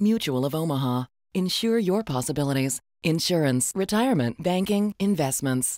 Mutual of Omaha. Insure your possibilities. Insurance, retirement, banking, investments.